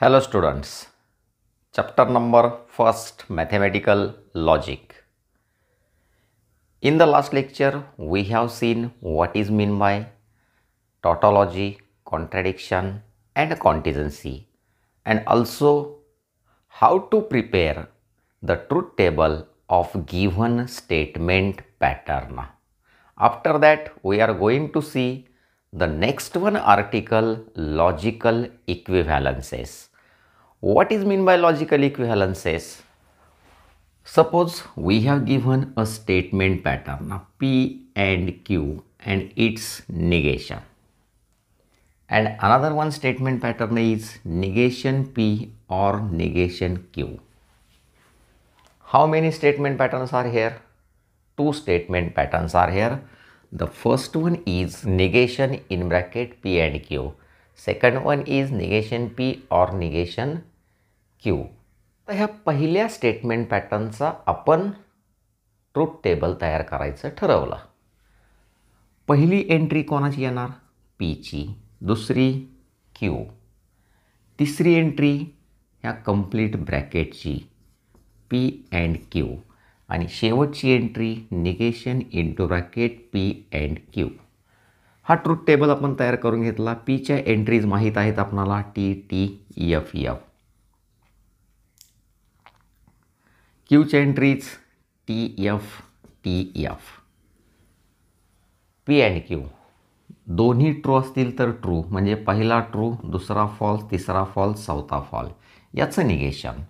Hello students, chapter number first mathematical logic. In the last lecture, we have seen what is meant by tautology, contradiction and contingency and also how to prepare the truth table of given statement pattern. After that, we are going to see the next one article logical equivalences what is mean by logical equivalences? Suppose we have given a statement pattern P and Q and its negation. And another one statement pattern is negation P or negation Q. How many statement patterns are here? Two statement patterns are here. The first one is negation in bracket P and Q second one is negation P or negation Q तर ह्या पहिल्या statement पॅटर्नचा आपण truth table तयार करायचं ठरवलं पहिली entry कोणाची येणार पीची दुसरी क्यू तिसरी एंट्री ह्या कंप्लीट ब्रॅकेटची पी अँड क्यू आणि शेवटची entry negation into bracket P and Q हा ट्रूथ टेबल आपण तयार करून घेतला पीच्या एंट्रीज माहीत आहेत आपणाला टी टी एफ एफ क्यूच्या entries T F T F P and Q दोन्ही ट्रू असतील तर ट्रू म्हणजे पहिला ट्रू दुसरा फॉल्स तिसरा फॉल्स चौथा फॉल याचं निगेशन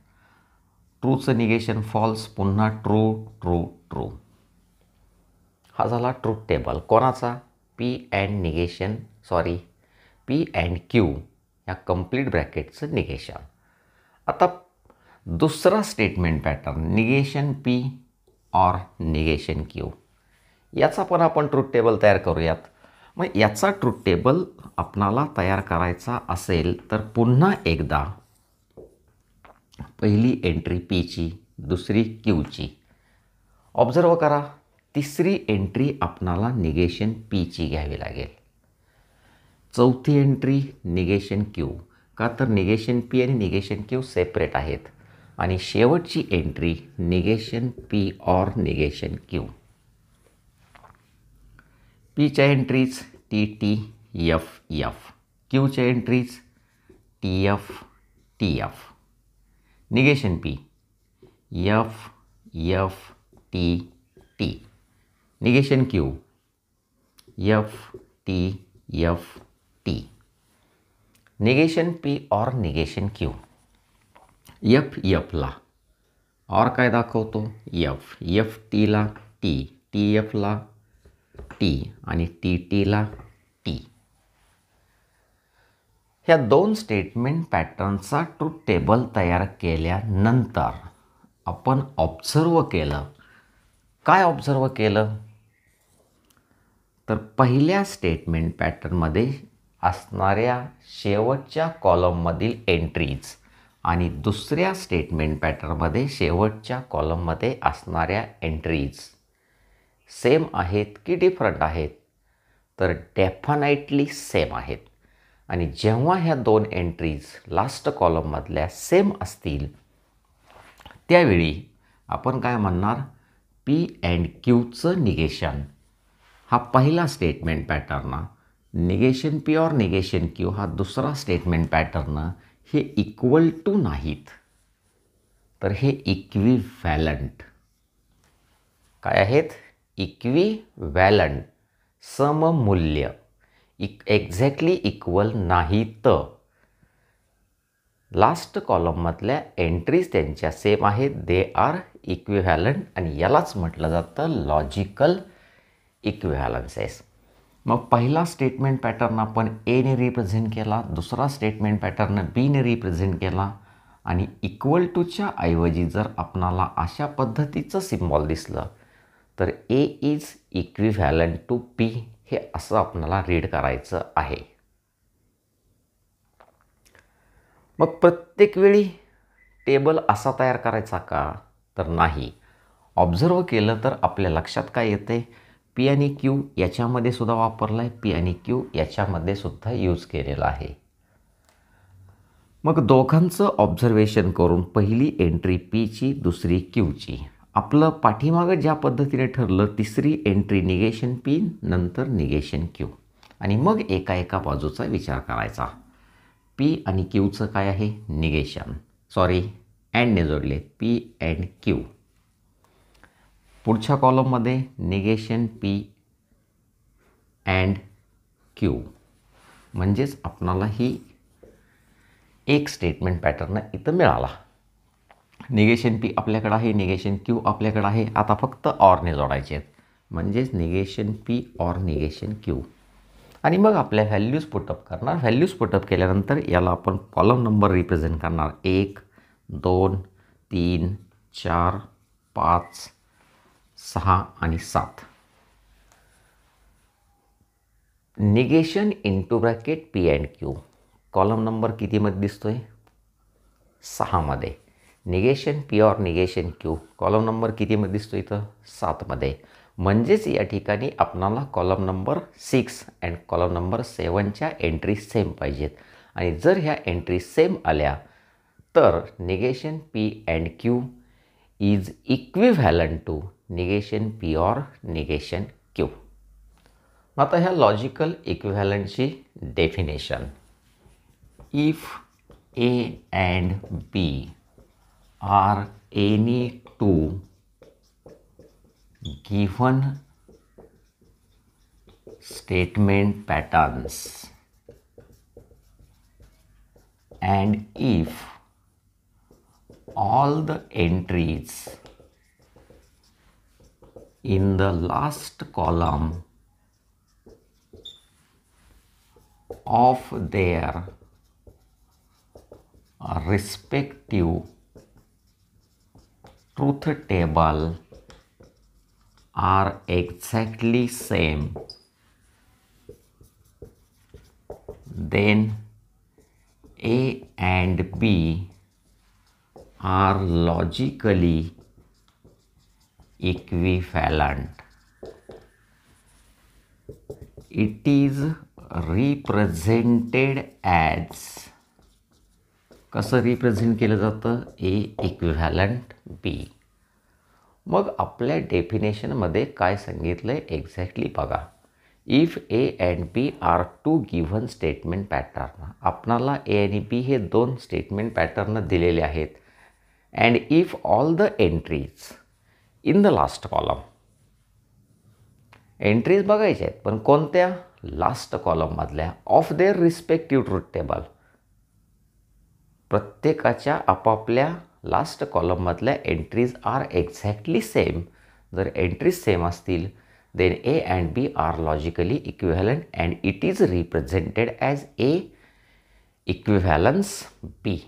ट्रूचं निगेशन फॉल्स पुन्हा ट्रू ट्रू ट्रू हा झाला ट्रूथ टेबल कोणाचा P and negation sorry P and Q ह्या कम्प्लीट ब्रॅकेटचं निगेशन आता दुसरा statement pattern negation P or negation Q याचा पण आपण ट्रूथ टेबल तयार करूयात मग याचा ट्रूथ टेबल आपणाला तयार करायचा असेल तर पुन्हा एकदा पहिली एंट्री पीची दुसरी क्यूची ऑब्झर्व करा तिसरी एंट्री आपणाला निगेशन पीची घ्यावी लागेल चौथी एंट्री निगेशन क्यू का तर निगेशन पी आणि निगेशन क्यू सेपरेट आहेत आणि शेवटची entry negation P or negation Q पीच्या entries T T F F क्यूच्या entries T F T F negation P F F T T negation Q F T F T negation P or negation Q F यफला or काय दाखवतो F F टीला T T एफला T आणि T टीला T ह्या दोन statement पॅटर्नचा truth table तयार केल्यानंतर आपण ऑब्झर्व केलं काय ऑब्झर्व केलं तर पहिल्या स्टेटमेंट पॅटर्नमध्ये असणाऱ्या शेवटच्या कॉलममधील एंट्रीज आणि दुसऱ्या स्टेटमेंट पॅटर्नमध्ये शेवटच्या कॉलममध्ये असणाऱ्या एंट्रीज सेम आहेत की डिफरंट आहेत तर डेफनाइटली सेम आहेत आणि जेव्हा ह्या दोन एंट्रीज लास्ट कॉलममधल्या सेम असतील त्यावेळी आपण काय म्हणणार पी अँड क्यूचं निगेशन हा पहिला statement pattern negation P or negation Q हा दुसरा स्टेटमेंट पॅटर्न हे इक्वल टू नाहीत तर हे इक्वी व्हॅलंट काय आहेत इक्वी व्हॅलंट सममूल्य इक एक्झॅक्टली इक्वल नाहीत लास्ट कॉलममधल्या एंट्रीज त्यांच्या सेम आहेत दे आर इक्विव्हॅलंट आणि यालाच म्हटलं जातं लॉजिकल इक्विव्हॅलन्सेस मग पहिला स्टेटमेंट पॅटर्न आपण एने रिप्रेझेंट केला दुसरा स्टेटमेंट पॅटर्न बीने रिप्रेझेंट केला आणि इक्वल टूच्या ऐवजी जर आपणाला अशा पद्धतीचं सिम्बॉल दिसलं तर A is equivalent to P हे असं आपणाला रीड करायचं आहे मग प्रत्येक वेळी टेबल असा तयार करायचा का तर नाही ऑब्झर्व केलं तर आपल्या लक्षात काय येते पी आणि क्यू याच्यामध्ये सुद्धा वापरला आहे पी आणि क्यू याच्यामध्ये सुद्धा यूज केलेला आहे मग दोघांचं ऑब्झर्वेशन करून पहिली एंट्री पीची दुसरी क्यूची आपलं पाठीमागं ज्या पद्धतीने ठरलं तिसरी एंट्री निगेशन पी नंतर निगेशन क्यू आणि मग एका एका बाजूचा विचार करायचा पी आणि क्यूचं काय आहे निगेशन सॉरी अँडने जोडले पी अँड क्यू पुढच्या कॉलममध्ये निगेशन पी अँड क्यू म्हणजेच आपणाला ही एक स्टेटमेंट पॅटर्न इथं मिळाला निगेशन पी आपल्याकडं आहे निगेशन क्यू आपल्याकडं आहे आता फक्त ऑरने जोडायचे आहेत म्हणजेच negation P or negation Q आणि मग आपल्या व्हॅल्यूज पुटअप करणार व्हॅल्यूज पुटअप केल्यानंतर याला आपण कॉलम नंबर रिप्रेझेंट करणार एक दोन तीन चार पाच सहा आणि सात negation into bracket P and Q column number कितीमध्ये दिसतो आहे सहामध्ये negation P or negation Q column number कितीमध्ये दिसतो इथं सातमध्ये म्हणजेच या ठिकाणी आपणाला column number six and column number सेवनच्या एंट्री सेम पाहिजेत आणि जर ह्या एंट्री सेम आल्या तर negation P and Q is equivalent to negation P negation negation Q आता ह्या लॉजिकल इक्विव्हॅलंटची definition if A and B R any two given statement patterns and if all the entries in the last column of their respective truth table are exactly same then A and B are logically equivalent. It is represented as कसं represent केलं जातं ए equivalent बी मग आपल्या डेफिनेशनमध्ये काय सांगितलं आहे exactly बघा if A and B are two given statement pattern आपणाला ए आणि बी हे दोन स्टेटमेंट पॅटर्न दिलेले आहेत and if all the entries in the last column entries बघायच्या आहेत पण कोणत्या लास्ट कॉलममधल्या of their respective truth table प्रत्येकाच्या आपापल्या लास्ट कॉलममधल्या एंट्रीज आर एक्झॅक्टली सेम जर एंट्रीज सेम असतील then A and B are logically equivalent and it is represented as A equivalence B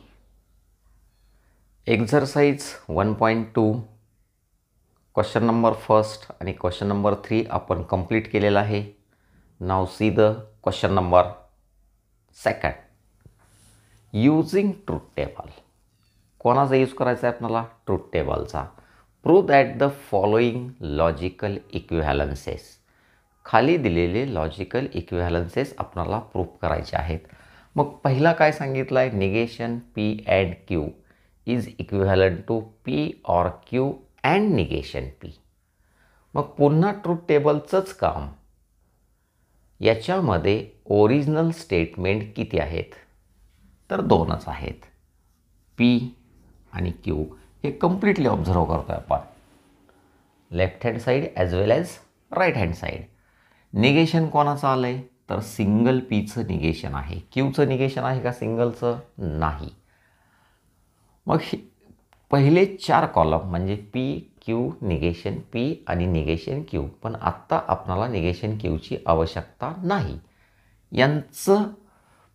exercise one point two question number first आणि question number three आपण complete केलेला आहे नाव see the question number second using truth table कोणाचा use करायचा आहे आपल्याला truth टेबलचा prove that the following logical equivalences खाली दिलेले लॉजिकल इक्विव्हॅलन्सेस आपणाला प्रूफ करायचे आहेत मग पहिला काय सांगितलं आहे negation P and Q is equivalent to P or Q and negation P मग पुन्हा ट्रूथ टेबलचंच काम याच्यामध्ये ओरिजिनल स्टेटमेंट किती आहेत तर दोनच आहेत पी आणि क्यू हे कम्प्लिटली ऑब्झर्व करतो आहे आपण left hand side as well as right hand side negation कोणाचं आलं आहे तर सिंगल पीचं निगेशन आहे क्यूचं निगेशन आहे का सिंगलचं नाही मग पहिले चार कॉलम म्हणजे पी क्यू निगेशन पी आणि निगेशन क्यू पण आत्ता आपणाला निगेशन क्यूची आवश्यकता नाही यांचं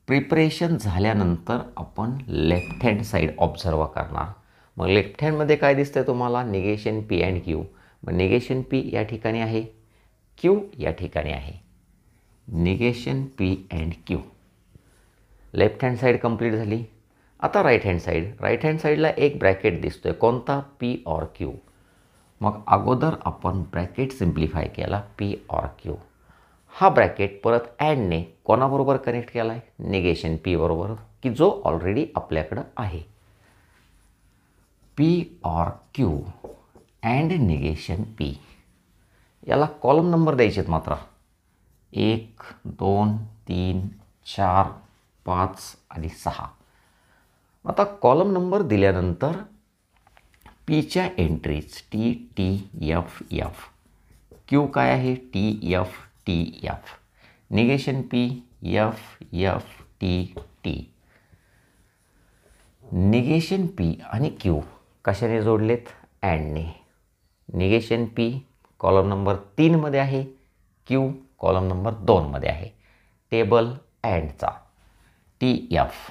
प्रिपरेशन झाल्यानंतर आपण लेफ्ट हँड साईड ऑब्झर्व करणार मग लेफ्ट हँडमध्ये काय दिसतं आहे तुम्हाला निगेशन पी अँड क्यू मग निगेशन पी या ठिकाणी आहे क्यू या ठिकाणी आहे negation P and Q left hand side complete झाली आता right hand side right hand साईडला एक ब्रॅकेट दिसतो आहे कोणता पी ऑर क्यू मग अगोदर आपण ब्रॅकेट सिम्प्लिफाय केला पी ऑर क्यू हा ब्रॅकेट परत अँडने कोणाबरोबर कनेक्ट केला आहे निगेशन पी बरोबर की जो ऑलरेडी आपल्याकडं आहे P or Q and negation P याला कॉलम नंबर द्यायचे आहेत मात्र एक दोन तीन चार पाच आणि सहा आता कॉलम नंबर दिल्यानंतर पीच्या entries T T F F Q काय आहे T F T F negation P F F T T negation P आणि क्यू कशाने जोडलेत अँडने निगेशन पी कॉलम नंबर तीनमध्ये आहे क्यू कॉलम नंबर दोनमध्ये आहे टेबल अँडचा T F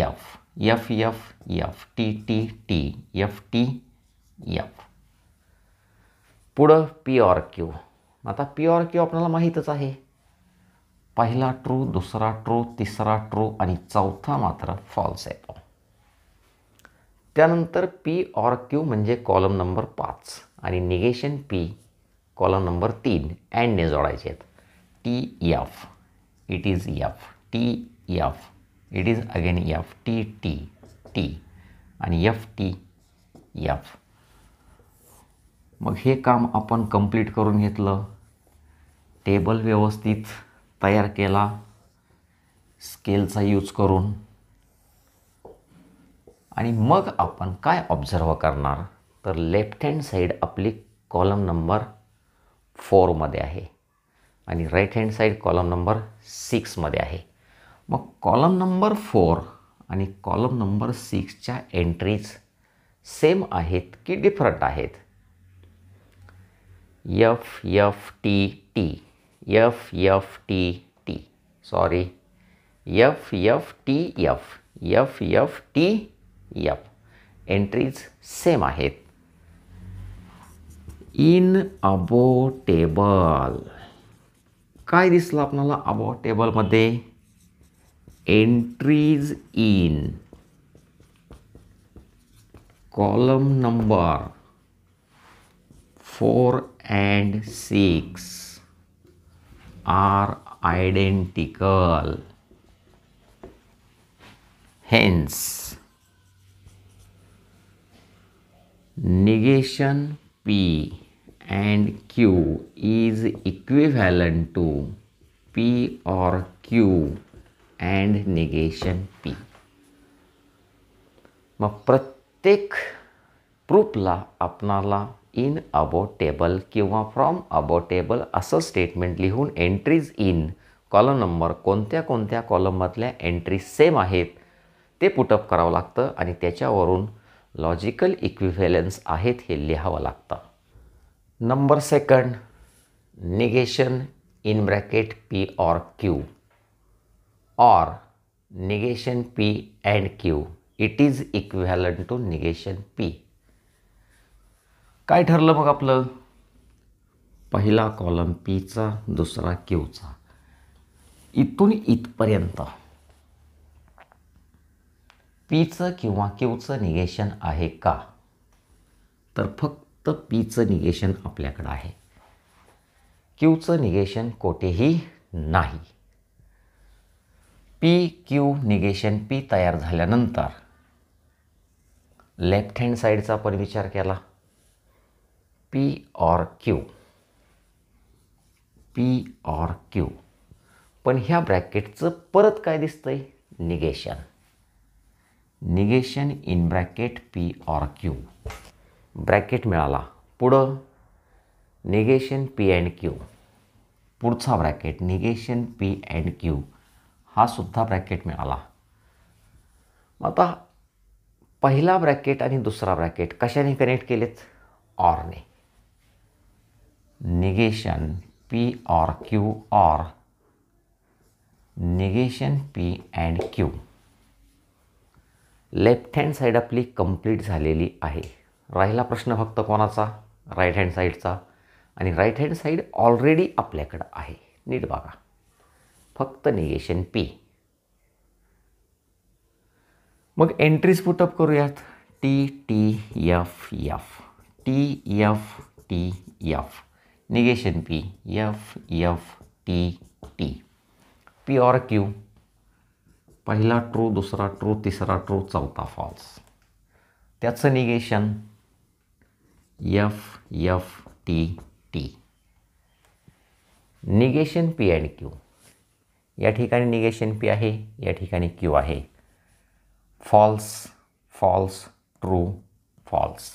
F F F F T T T F T F पुढं पी आर क्यू आता पी ऑर क्यू आपल्याला माहीतच आहे पहिला ट्रू दुसरा ट्रू तिसरा ट्रू आणि चौथा मात्र फॉल्स येतो त्यानंतर पी ऑर क्यू म्हणजे कॉलम नंबर पाच आणि निगेशन पी कॉलम नंबर तीन अँडने जोडायचे आहेत T F it is F T F it is again F T T T आणि एफ टी एफ मग हे काम आपण कम्प्लीट करून घेतलं टेबल व्यवस्थित तयार केला स्केलचा यूज करून आणि मग आपण काय ऑब्झर्व करणार तर लेफ्ट हँड साईड आपली कॉलम नंबर फोरमध्ये आहे आणि right hand side column number सिक्समध्ये आहे मग कॉलम नंबर फोर आणि कॉलम नंबर सिक्सच्या एंट्रीज सेम आहेत की डिफरंट आहेत F F T T F F T T sorry F F T F F F T F entries same आहेत in above table काय दिसलं आपल्याला अबो टेबलमध्ये entries in column number 4 and 6 are identical. Hence, negation P and Q is equivalent to P or Q and negation P मग प्रत्येक प्रूफला आपणाला in about table किंवा फ्रॉम अबाउट टेबल असं स्टेटमेंट लिहून एंट्रीज इन कॉलम नंबर कोणत्या कोणत्या कॉलममधल्या entry same आहेत ते पुटअप करावं लागतं आणि त्याच्यावरून लॉजिकल इक्विव्हॅलन्स आहेत हे लिहावं लागतं number second negation in bracket P or Q or negation P and Q. It is equivalent to negation P. काय ठरलं मग आपलं पहिला कॉलम पीचा दुसरा क्यूचा इथून इथपर्यंत पीचं किंवा क्यूचं निगेशन आहे का तर फक्त पीचं निगेशन आपल्याकडं आहे क्यूचं निगेशन कोठेही नाही पी क्यू निगेशन पी तयार झाल्यानंतर लेफ्ट हँड साईडचा पण विचार केला P or Q P or Q पण ह्या ब्रॅकेटचं परत काय दिसतंय negation negation in bracket P or Q bracket मिळाला पुढं निगेशन पी अँड क्यू पुढचा bracket negation P and Q हा सुद्धा ब्रॅकेट मिळाला मग आता पहिला ब्रॅकेट आणि दुसरा ब्रॅकेट कशाने कनेक्ट केलेत ऑरने negation P or Q or negation P and Q left hand side आपली कंप्लीट झालेली आहे राहिला प्रश्न फक्त कोणाचा राईट हँड साईडचा आणि राईट हँड साईड ऑलरेडी आपल्याकडं आहे नीट बघा फक्त निगेशन पी मग एंट्रीज पुटअप करूयात T T F F T F T F negation P F F T T P or Q पहिला ट्रू दुसरा ट्रू तिसरा ट्रू चौथा फॉल्स त्याचं negation F F T T negation P and Q या ठिकाणी negation P आहे या ठिकाणी क्यू आहे false false true false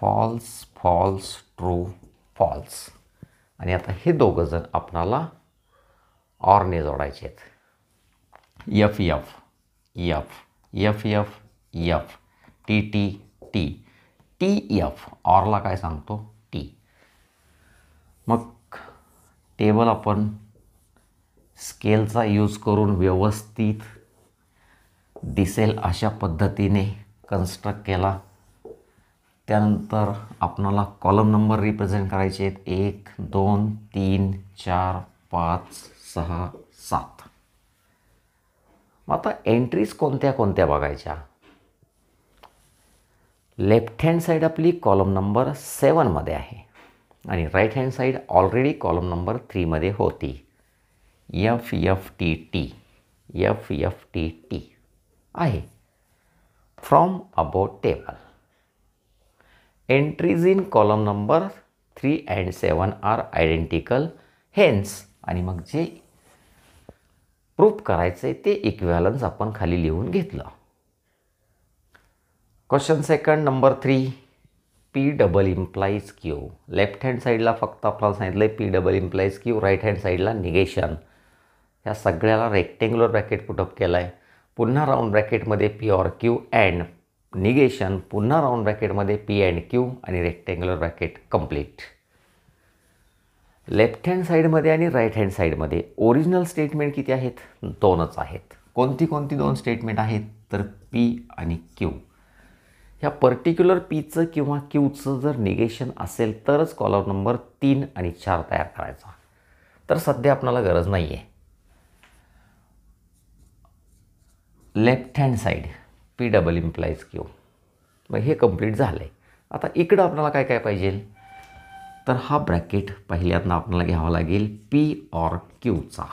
false false true false आणि आता हे जण आपणाला ऑरने जोडायचे आहेत F F F F F F T T T T F ऑरला काय सांगतो टी मग टेबल आपण स्केलचा यूज करून व्यवस्थित दिसेल अशा पद्धतीने कन्स्ट्रक्ट केला त्यानंतर आपणाला कॉलम नंबर रिप्रेझेंट करायचे आहेत एक दोन तीन चार पाच सहा सात मग आता एंट्रीज कोणत्या कोणत्या बघायच्या लेफ्ट हँड साईड आपली कॉलम नंबर सेवनमध्ये आहे आणि right hand side already column number थ्रीमध्ये होती F F T T F F T T आहे from about table entries in column number three and seven are identical hence आणि मग जे प्रूफ करायचं आहे ते इक्वॅलन्स आपण खाली लिहून घेतलं question second number three P double implies Q left hand साईडला फक्त आपल्याला सांगितलं आहे P double implies Q right hand साईडला निगेशन ह्या सगळ्याला रेक्टेंग्युलर ब्रॅकेट पुटअप केलं आहे पुन्हा राऊंड ब्रॅकेटमध्ये P or Q and negation पुन्हा राऊंड ब्रॅकेटमध्ये पी अँड क्यू आणि rectangular bracket complete left hand साईडमध्ये आणि राईट हँड साईडमध्ये ओरिजिनल स्टेटमेंट किती आहेत दोनच आहेत कोणती कोणती दोन स्टेटमेंट आहेत तर पी आणि क्यू ह्या पर्टिक्युलर पीचं किंवा क्यूचं जर निगेशन असेल तरच कॉलर नंबर तीन आणि चार तयार करायचा तर सध्या आपणाला गरज नाही आहे left hand side P double implies Q मग हे कंप्लीट झालं आहे आता इकडं आपल्याला काय काय पाहिजे तर हा ब्रॅकेट पहिल्यांदा आपल्याला घ्यावा लागेल पी ऑर क्यूचा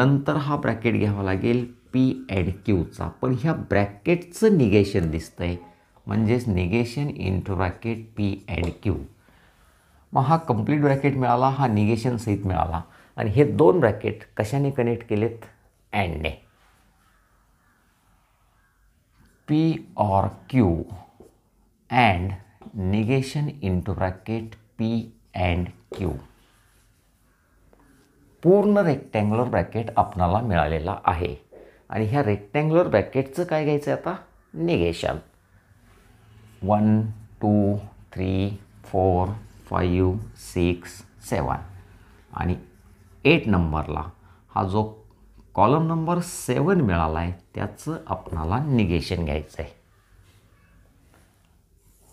नंतर हा ब्रॅकेट घ्यावा लागेल पी अँड क्यूचा पण ह्या ब्रॅकेटचं निगेशन दिसतं आहे म्हणजेच negation into bracket P and Q मग हा कंप्लीट ब्रॅकेट मिळाला हा निगेशन सहित मिळाला आणि हे दोन ब्रॅकेट कशाने कनेक्ट केलेत अँडने P or Q and negation into bracket p and q पूर्ण रेक्टँग्युलर ब्रॅकेट आपणाला मिळालेला आहे आणि ह्या रेक्टँग्युलर ब्रॅकेटचं काय घ्यायचं आहे आता negation one two three four five six seven आणि एट नंबरला हा जो कॉलम नंबर सेवन मिळाला आहे त्याचं आपणाला निगेशन घ्यायचं आहे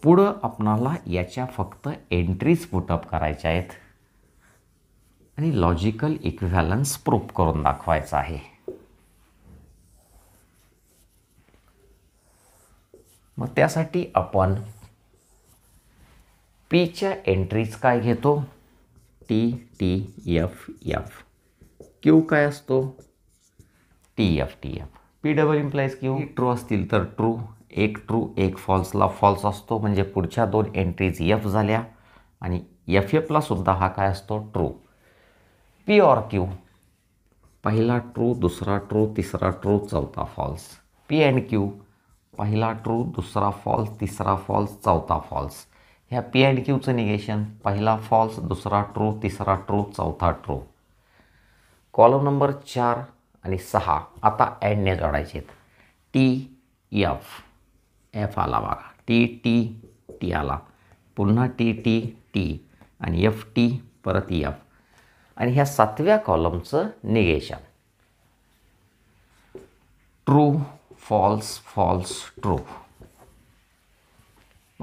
पुढं आपणाला याच्या फक्त एंट्रीज पुटअप करायच्या आहेत आणि लॉजिकल इक्विव्हॅलन्स प्रूफ करून दाखवायचा आहे मग त्यासाठी आपण पीच्या एंट्रीज काय घेतो T T F F Q काय असतो T F T F P double implies Q true असतील तर ट्रू एक ट्रू एक फॉल्सला फॉल्स असतो म्हणजे पुढच्या दोन एंट्रीज एफ झाल्या आणि एफ एफला सुद्धा हा काय असतो ट्रू पी ऑर क्यू पहिला ट्रू दुसरा ट्रू तिसरा ट्रू चौथा फॉल्स पी अँड क्यू पहिला ट्रू दुसरा फॉल्स तिसरा फॉल्स चौथा फॉल्स ह्या पी अँड क्यूचं निगेशन पहिला फॉल्स दुसरा ट्रू तिसरा ट्रू चौथा ट्रू कॉलम नंबर चार आणि सहा आता ॲडने जोडायचे आहेत टी एफ एफ आला बघा टी टी टी आला पुन्हा टी टी टी आणि एफ टी परत एफ आणि ह्या सातव्या कॉलमचं negation true false false true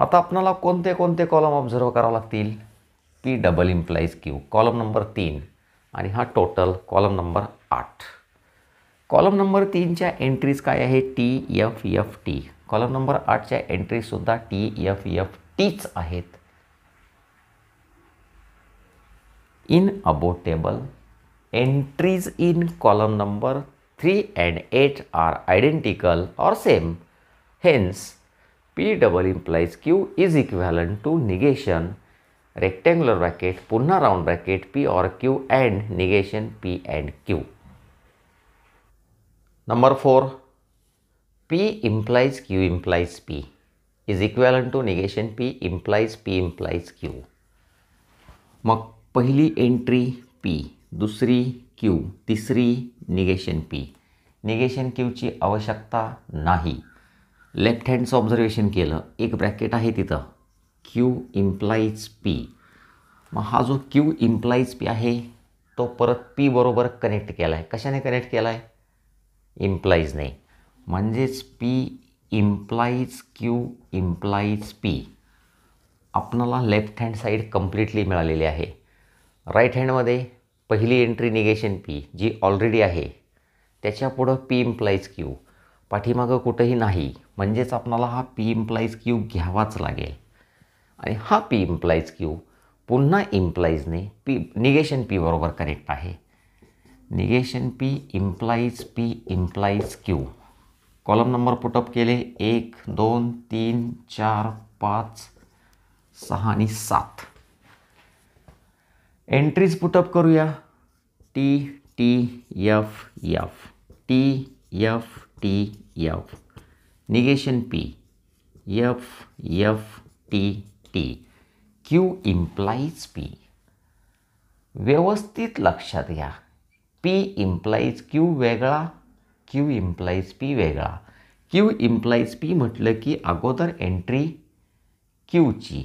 आता आपणाला कोणते कोणते कॉलम ऑब्झर्व करावे लागतील P double implies Q column number तीन आणि हा टोटल कॉलम नंबर आठ कॉलम नंबर तीनच्या एंट्रीज काय आहे T F F T column number आठच्या एंट्रीजसुद्धा टी एफ एफ टीच आहेत in above table entries in column number three and eight R identical और same hence P double implies Q is equivalent to negation rectangular bracket पुन्हा round bracket P or Q and negation P and Q Number 4. P implies Q implies P is equivalent to negation P implies P implies Q. मग पहिली entry P दुसरी Q तिसरी negation P negation क्यूची आवश्यकता नाही left हँडचं observation केलं एक bracket आहे तिथं क्यू इम्प्लाईज पी मग हा जो क्यू इम्प्लाईज पी आहे तो परत पी बरोबर कनेक्ट केला आहे कशाने कनेक्ट केला आहे इम्प्लाईज नाही म्हणजेच P implies Q implies P आपणाला लेफ्ट हँड साईड कम्प्लिटली मिळालेली आहे राईट हँडमध्ये पहिली एंट्री निगेशन पी जी ऑलरेडी आहे त्याच्यापुढं पी इम्प्लाईज क्यू पाठीमागं कुठंही नाही म्हणजेच आपणाला हा पी इम्प्लाईज क्यू घ्यावाच लागेल आणि हा पी इम्प्लाईज क्यू पुन्हा इम्प्लाईजने पी निगेशन पी बरोबर करेक्ट आहे negation P implies P implies Q column number put up केले एक दोन तीन चार पाच सहा आणि सात एंट्रीज पुटअप करूया T T F F T F T F negation P F F T T Q implies P व्यवस्थित लक्षात घ्या पी इम्प्लाईज क्यू वेगळा क्यू implies पी वेगळा क्यू implies पी म्हटलं की अगोदर एंट्री क्यूची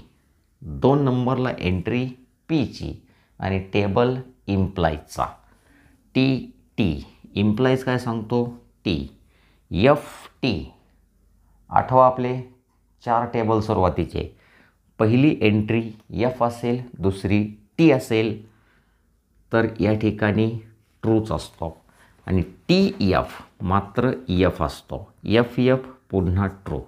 दोन नंबरला एंट्री पीची आणि टेबल इम्प्लाईजचा टी टी इम्प्लाईज काय सांगतो टी यफ टी आठवा आपले चार टेबल सुरुवातीचे पहिली एंट्री यफ असेल दुसरी टी असेल तर या ठिकाणी ट्रूच असतो आणि टी एफ e मात्र एफ e असतो एफ एफ e पुन्हा ट्रू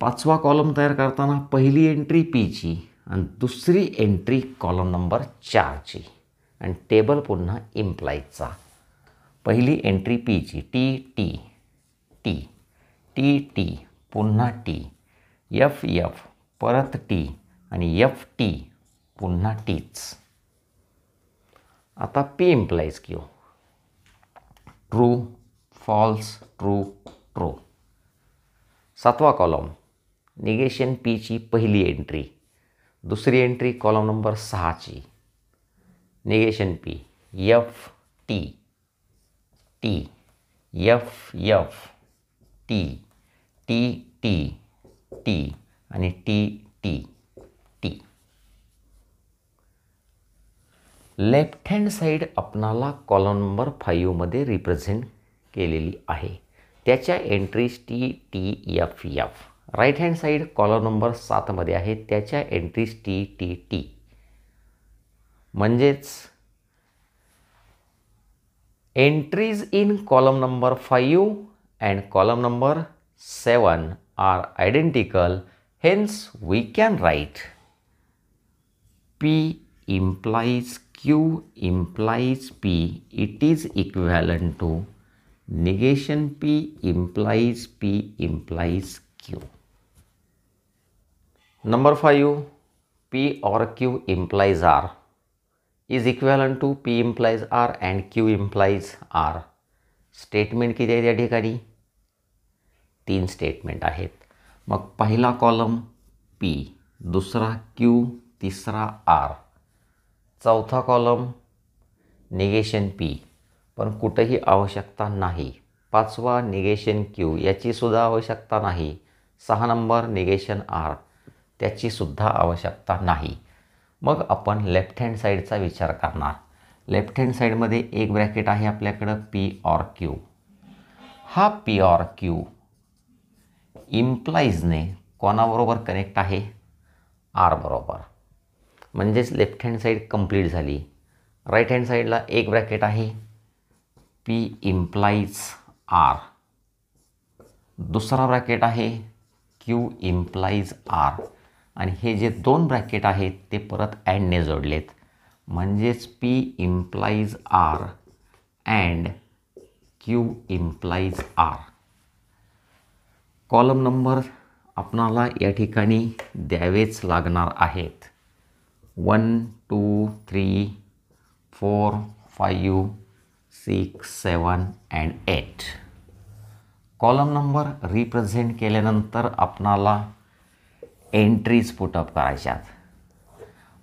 पाचवा कॉलम तयार करताना पहिली एंट्री पीची आणि दुसरी एंट्री कॉलम नंबर चारची आणि टेबल पुन्हा इम्प्लायचा पहिली एंट्री पीची T T T T T पुन्हा टी एफ एफ परत टी आणि एफ टी पुन्हा टीच आता P implies Q true false true true सातवा कॉलम निगेशन पीची पहिली एंट्री दुसरी एंट्री कॉलम नंबर सहाची negation P F T T F F T T T T आणि T T left hand side आपणाला कॉलम नंबर फाईव्हमध्ये represent केलेली आहे त्याच्या entries T T F F right hand side column number सातमध्ये आहे त्याच्या एंट्रीज टी टी टी म्हणजेच entries in column number five and column number seven are identical hence we can write P implies Q implies P, it is equivalent to negation P implies P implies Q. Number 5, P or Q implies R is equivalent to P implies R and Q implies R. Statement किती आहे त्या ठिकाणी तीन statement आहेत मग पहिला column P दुसरा Q तिसरा आर चौथा कॉलम निगेशन पी पण कुठंही आवश्यकता नाही पाचवा निगेशन क्यू याचीसुद्धा आवश्यकता नाही सहा नंबर निगेशन आर त्याचीसुद्धा आवश्यकता नाही मग आपण लेफ्ट हँड साईडचा विचार करणार लेफ्ट हँड साईडमध्ये एक ब्रॅकेट आहे आपल्याकडं पी ऑर क्यू हा पी ऑर क्यू इम्प्लाईजने कोणाबरोबर कनेक्ट आहे आरबरोबर म्हणजेच लेफ्ट हँड साईड कंप्लीट झाली राईट हँड साईडला एक ब्रॅकेट आहे पी इम्प्लाईज आर दुसरा ब्रॅकेट आहे क्यू इम्प्लाईज आर आणि हे जे दोन ब्रॅकेट आहेत ते परत अँडने जोडलेत म्हणजेच P implies R and Q implies R column number आपणाला या ठिकाणी द्यावेच लागणार आहेत one two three four five six seven and eight column number represent केल्यानंतर आपणाला एंट्रीज पुटअप करायच्यात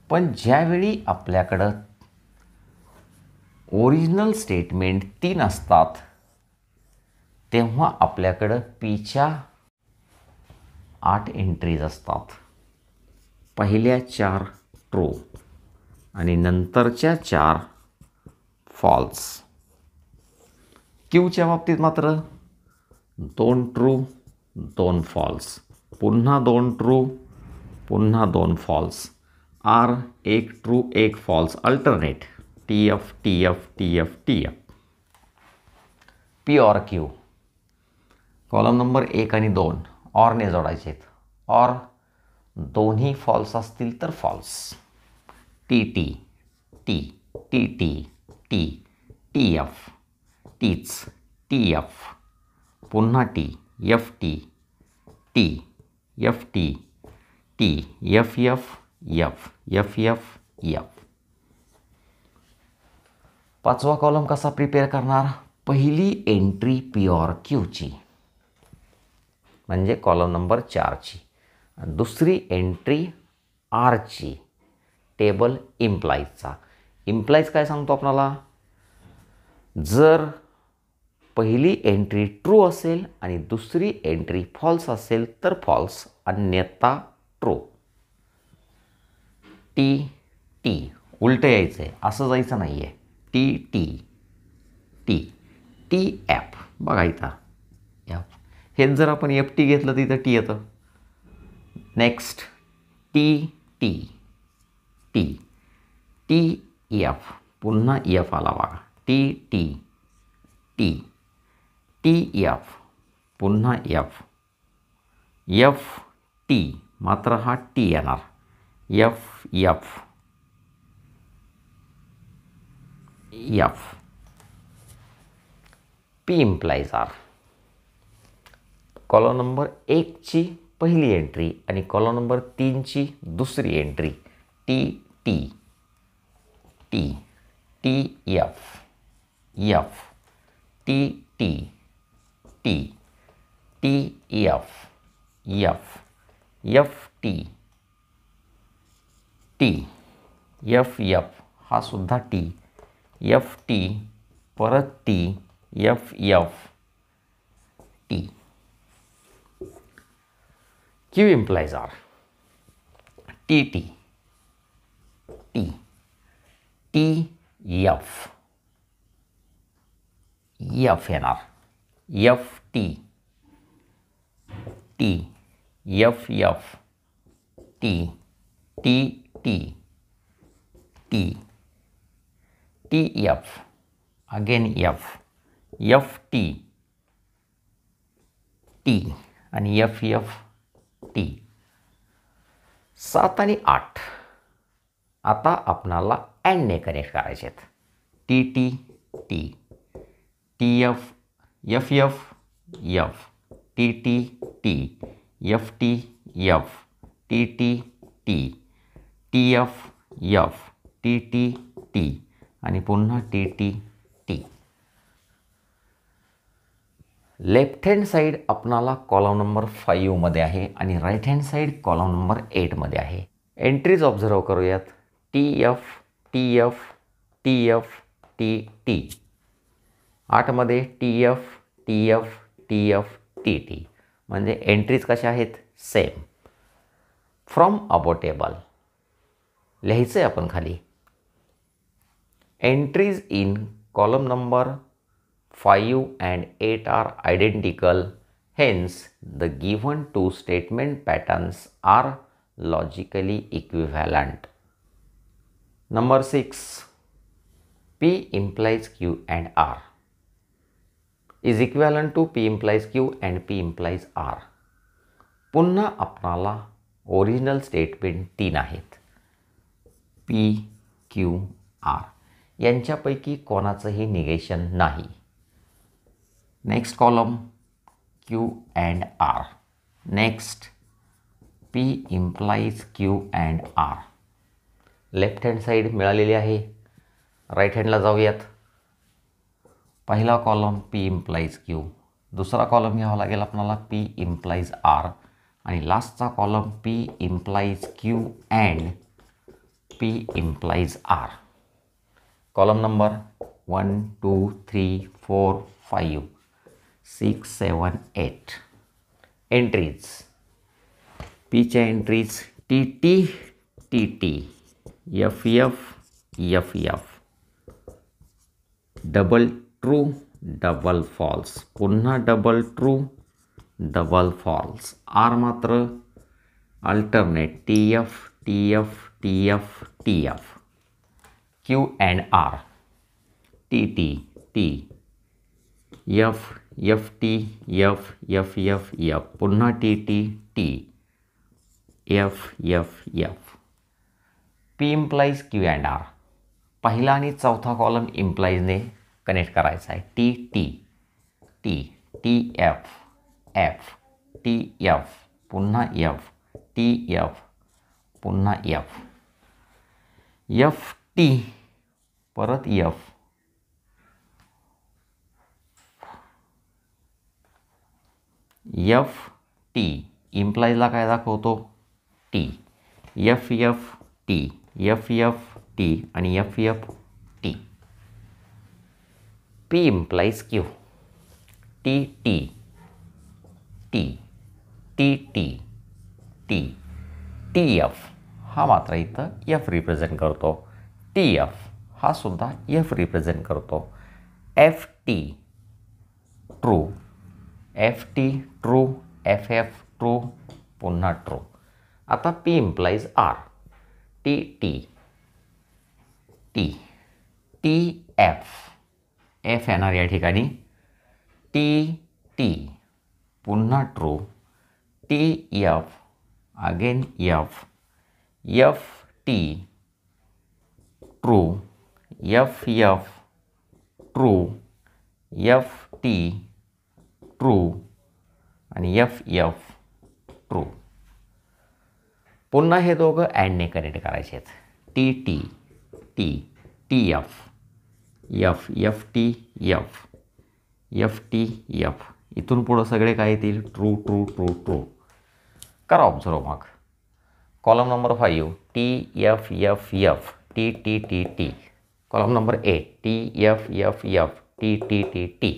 पण ज्यावेळी आपल्याकडं ओरिजिनल स्टेटमेंट तीन असतात तेव्हा आपल्याकडं पीच्या आठ एंट्रीज असतात पहिल्या चार ट्रू आणि नंतरच्या चार फॉल्स क्यूच्या बाबतीत मात्र दोन ट्रू दोन फॉल्स पुन्हा दोन ट्रू पुन्हा दोन फॉल्स आर एक ट्रू एक false alternate T F T F T F T F P or Q column number एक आणि दोन ऑरने जोडायचे आहेत ऑर दोन्ही फॉल्स असतील तर false T T T T T T T F टीच टी एफ पुन्हा T F T T F T T F F F F F F पाचवा कॉलम कसा प्रिपेअर करणार पहिली एंट्री प्युअर क्यूची म्हणजे कॉलम नंबर चारची दुसरी एंट्री आरची टेबल इम्प्लाईजचा इम्प्लाईज काय सांगतो आपणाला जर पहिली एंट्री ट्रू असेल आणि दुसरी एंट्री फॉल्स असेल तर फॉल्स अन्यथा ट्रू टी टी उलटं यायचं आहे असं जायचं नाही आहे T T T T F बघायचा एफ हेच जर आपण एफ टी घेतलं तिथं टी येतं next T T T T F पुन्हा एफ e, आला बघा T T T T F पुन्हा एफ एफ टी मात्र हा टी येणार F F F P implies R column number एकची पहिली एंट्री आणि कॉलम नंबर तीनची दुसरी entry T T T T F F T T T T F F F T T F F हा सुद्धा टी एफ टी परत T F F T Q implies R. TT, T, T, F, F and R, F, T, T, F, F, T, T, T, T, T, F, again F, F, T, T, and F, F, T सात आणि आठ आता आपणाला अँडने connect करायचे आहेत T T T T F F F F T T T F T F T T T T F F T T T आणि पुन्हा T T T left hand side आपणाला कॉलम नंबर फाईव्हमध्ये आहे आणि right hand side column number एटमध्ये आहे entries observe करूयात T F T F T F T T आठमध्ये T F T F T F T T म्हणजे entries कशा आहेत सेम फ्रॉम अबो टेबल लिहायचं आहे आपण खाली entries in column number 5 and 8 are identical. Hence, the given two statement patterns are logically equivalent. Number 6. P implies Q and R is equivalent to P implies Q and P implies R. पुन्हा आपणाला original statement तीन आहेत P Q R यांच्यापैकी कोणाचंही negation नाही next column Q and R next P implies Q and R left hand side मिळालेली आहे right हँडला जाऊयात पहिला कॉलम पी इम्प्लाईज क्यू दुसरा कॉलम घ्यावा लागेल आपल्याला पी इम्प्लाईज आर आणि लास्टचा column P implies Q and P implies R column number one two three four five six, seven, eight entries. Pitch entries TT, TT, FF, FF. Double true, double false. पुन्हा double true, double false. R मात्र alternate TF, TF, TF, TF. Q and R. TT, T. F, F T F F F F पुन्हा T T T F F F P implies Q and R पहिला आणि चौथा column इम्प्लॉईजने connect करायचा आहे T T T T F F T F पुन्हा F T F पुन्हा F F T परत एफ एफ टी इम्प्लाईजला काय दाखवतो T F F T F F T आणि F F T P implies Q T T T T T T T F हा मात्र इथं एफ रिप्रेझेंट करतो टी एफ हा सुद्धा एफ रिप्रेझेंट करतो F T true F T true F F true पुनः true आता P implies R T T T T F F येणार यठिका टी टी पुनः true T F again F F T true F F true F T true आणि F F true पुन्हा हे दोघं अँडने कनेक्ट करायचे आहेत T T T T F F F T F F T F इथून पुढं सगळे काय येतील ट्रू ट्रू ट्रू ट्रू करा ऑब्झर्व मग column number five T F F F T T T T column number eight T F F F T T T T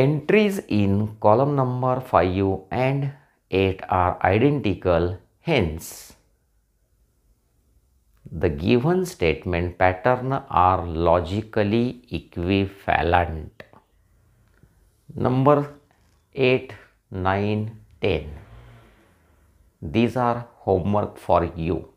Entries in column number 5 and 8 are identical, hence the given statement pattern are logically equivalent. Number 8, 9, 10. These are homework for you.